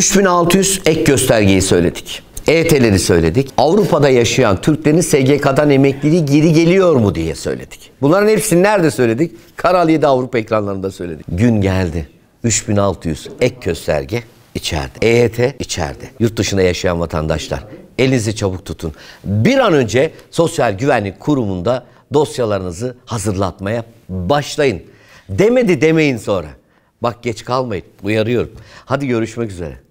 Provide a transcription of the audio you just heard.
3600 ek göstergeyi söyledik. EYT'leri söyledik. Avrupa'da yaşayan Türklerin SGK'dan emekliliği geri geliyor mu diye söyledik. Bunların hepsini nerede söyledik? Karaliye'de Avrupa ekranlarında söyledik. Gün geldi. 3600 ek gösterge içeride. EYT içeride. Yurt dışında yaşayan vatandaşlar elinizi çabuk tutun. Bir an önce Sosyal Güvenlik Kurumu'nda dosyalarınızı hazırlatmaya başlayın. Demedi demeyin sonra. Bak geç kalmayın. Uyarıyorum. Hadi görüşmek üzere.